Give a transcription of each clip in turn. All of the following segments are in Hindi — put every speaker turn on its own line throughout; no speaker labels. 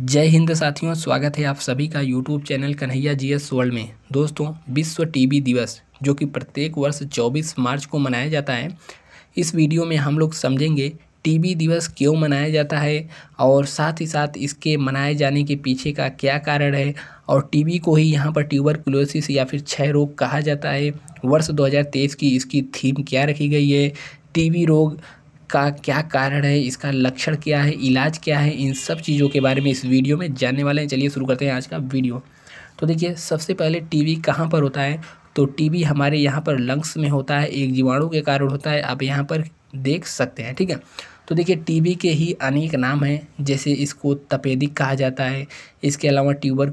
जय हिंद साथियों स्वागत है आप सभी का YouTube channel Kanhaiya GS world में दोस्तों विश्व टीबी दिवस जो कि प्रत्येक वर्ष 24 मार्च को मनाया जाता है इस वीडियो में हम लोग समझेंगे टीबी दिवस क्यों मनाया जाता है और साथ ही साथ इसके मनाए जाने के पीछे का क्या कारण है और टीबी को ही यहाँ पर ट्यूबर या फिर क्षय रोग कहा जाता है वर्ष दो की इसकी थीम क्या रखी गई है टी रोग का क्या कारण है इसका लक्षण क्या है इलाज क्या है इन सब चीज़ों के बारे में इस वीडियो में जानने वाले हैं चलिए शुरू करते हैं आज का वीडियो तो देखिए सबसे पहले टीबी कहाँ पर होता है तो टीबी हमारे यहाँ पर लंग्स में होता है एक जीवाणु के कारण होता है आप यहाँ पर देख सकते हैं ठीक है तो देखिए टीबी के ही अनेक नाम हैं जैसे इसको तपेदिक कहा जाता है इसके अलावा ट्यूबर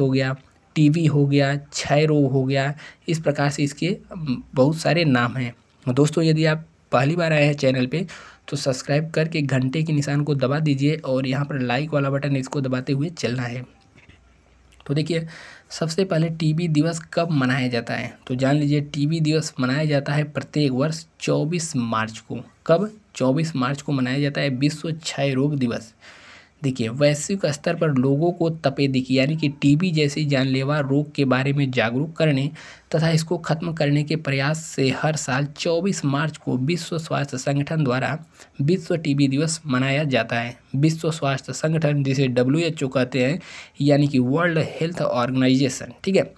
हो गया टीबी हो गया क्षय रोग हो गया इस प्रकार से इसके बहुत सारे नाम हैं दोस्तों यदि आप पहली बार आए हैं चैनल पे तो सब्सक्राइब करके घंटे के निशान को दबा दीजिए और यहाँ पर लाइक वाला बटन इसको दबाते हुए चलना है तो देखिए सबसे पहले टीबी दिवस कब मनाया जाता है तो जान लीजिए टीबी दिवस मनाया जाता है प्रत्येक वर्ष 24 मार्च को कब 24 मार्च को मनाया जाता है विश्व क्षय रोग दिवस देखिए वैश्विक स्तर पर लोगों को तपेदिक यानी कि टीबी जैसे जानलेवा रोग के बारे में जागरूक करने तथा इसको खत्म करने के प्रयास से हर साल 24 मार्च को विश्व स्वास्थ्य संगठन द्वारा विश्व टीबी दिवस मनाया जाता है विश्व स्वास्थ्य संगठन जिसे डब्ल्यू कहते हैं यानी कि वर्ल्ड हेल्थ ऑर्गेनाइजेशन ठीक है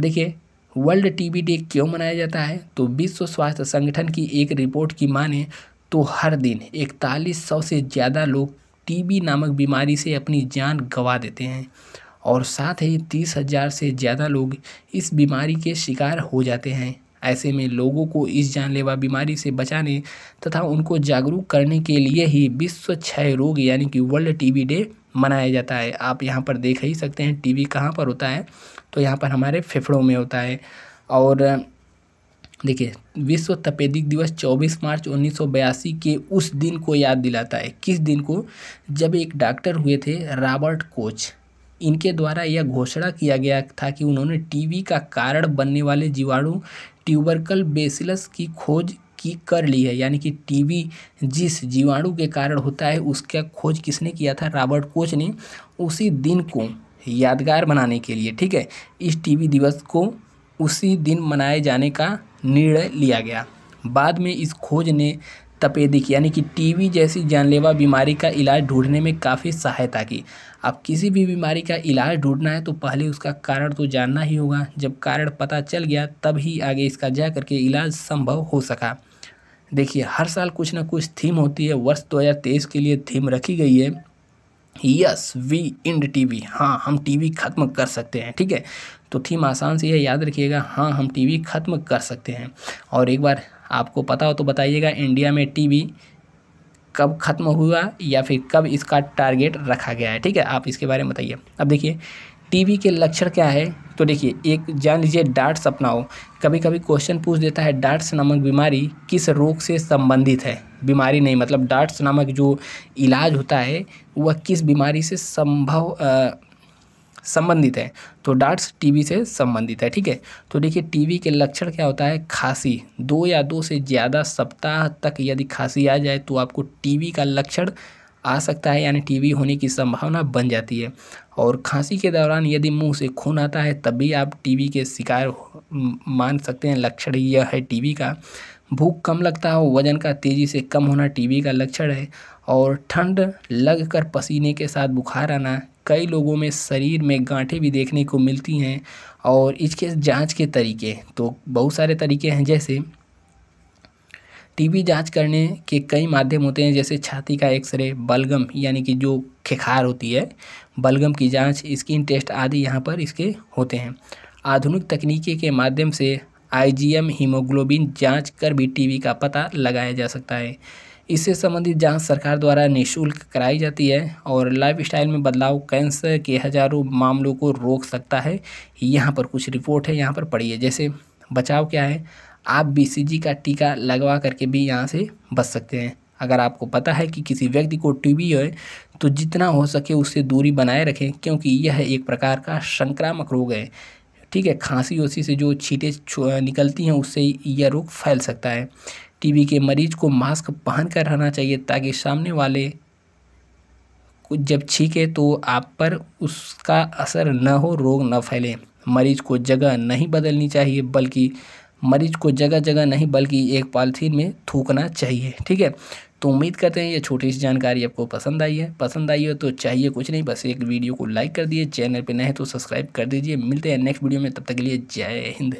देखिए वर्ल्ड टीबी डे क्यों मनाया जाता है तो विश्व स्वास्थ्य संगठन की एक रिपोर्ट की माने तो हर दिन इकतालीस सौ से ज़्यादा लोग टीबी नामक बीमारी से अपनी जान गंवा देते हैं और साथ ही तीस हज़ार से ज़्यादा लोग इस बीमारी के शिकार हो जाते हैं ऐसे में लोगों को इस जानलेवा बीमारी से बचाने तथा उनको जागरूक करने के लिए ही विश्व क्षय रोग यानी कि वर्ल्ड टीबी डे मनाया जाता है आप यहाँ पर देख ही सकते हैं टीबी कहाँ पर होता है तो यहाँ पर हमारे फेफड़ों में होता है और देखिए विश्व तपेदिक दिवस 24 मार्च उन्नीस के उस दिन को याद दिलाता है किस दिन को जब एक डॉक्टर हुए थे रॉबर्ट कोच इनके द्वारा यह घोषणा किया गया था कि उन्होंने टीवी का कारण बनने वाले जीवाणु ट्यूबरकल बेसिलस की खोज की कर ली है यानी कि टीवी जिस जीवाणु के कारण होता है उसका खोज किसने किया था रॉबर्ट कोच ने उसी दिन को यादगार बनाने के लिए ठीक है इस टीबी दिवस को उसी दिन मनाए जाने का निर्णय लिया गया बाद में इस खोज ने तपेदिक यानी कि टीवी जैसी जानलेवा बीमारी का इलाज ढूंढने में काफ़ी सहायता की अब किसी भी बीमारी का इलाज ढूंढना है तो पहले उसका कारण तो जानना ही होगा जब कारण पता चल गया तब ही आगे इसका जा करके इलाज संभव हो सका देखिए हर साल कुछ ना कुछ थीम होती है वर्ष 2023 के लिए थीम रखी गई है यस वी इंड टीवी हाँ हम टीवी ख़त्म कर सकते हैं ठीक है तो थीम आसान से यह याद रखिएगा हाँ हम टीवी ख़त्म कर सकते हैं और एक बार आपको पता हो तो बताइएगा इंडिया में टीवी कब ख़त्म हुआ या फिर कब इसका टारगेट रखा गया है ठीक है आप इसके बारे में बताइए अब देखिए टीबी के लक्षण क्या है तो देखिए एक जान लीजिए डार्ट्स अपना हो कभी कभी क्वेश्चन पूछ देता है डार्ट्स नामक बीमारी किस रोग से संबंधित है बीमारी नहीं मतलब डार्ट्स नामक जो इलाज होता है वह किस बीमारी से संभव संबंधित है तो डार्ट्स टीबी से संबंधित है ठीक है तो देखिए टीबी के लक्षण क्या होता है खांसी दो या दो से ज़्यादा सप्ताह तक यदि खांसी आ जाए तो आपको टीबी का लक्षण आ सकता है यानी टीबी होने की संभावना बन जाती है और खांसी के दौरान यदि मुंह से खून आता है तब भी आप टीबी के शिकार मान सकते हैं लक्षण यह है टीबी का भूख कम लगता हो वजन का तेज़ी से कम होना टीबी का लक्षण है और ठंड लग कर पसीने के साथ बुखार आना कई लोगों में शरीर में गांठें भी देखने को मिलती हैं और इसके जांच के तरीके तो बहुत सारे तरीके हैं जैसे टीबी जांच करने के कई माध्यम होते हैं जैसे छाती का एक्सरे बलगम यानी कि जो खिखार होती है बलगम की जांच स्किन टेस्ट आदि यहाँ पर इसके होते हैं आधुनिक तकनीकी के माध्यम से आईजीएम हीमोग्लोबिन जांच कर भी टीबी का पता लगाया जा सकता है इससे संबंधित जांच सरकार द्वारा निःशुल्क कराई जाती है और लाइफ स्टाइल में बदलाव कैंसर के हज़ारों मामलों को रोक सकता है यहाँ पर कुछ रिपोर्ट है यहाँ पर पड़ी है जैसे बचाव क्या है आप बी का टीका लगवा करके भी यहाँ से बच सकते हैं अगर आपको पता है कि किसी व्यक्ति को टीबी है तो जितना हो सके उससे दूरी बनाए रखें क्योंकि यह एक प्रकार का संक्रामक रोग है ठीक है खांसी ओसी से जो छीटे निकलती हैं उससे यह रोग फैल सकता है टीबी के मरीज को मास्क पहन कर रहना चाहिए ताकि सामने वाले जब छीके तो आप पर उसका असर न हो रोग न फैले मरीज को जगह नहीं बदलनी चाहिए बल्कि मरीज को जगह जगह नहीं बल्कि एक पॉलीथीन में थूकना चाहिए ठीक है तो उम्मीद करते हैं ये छोटी सी जानकारी आपको पसंद आई है पसंद आई हो तो चाहिए कुछ नहीं बस एक वीडियो को लाइक कर दिए चैनल पर नए तो सब्सक्राइब कर दीजिए मिलते हैं नेक्स्ट वीडियो में तब तक के लिए जय हिंद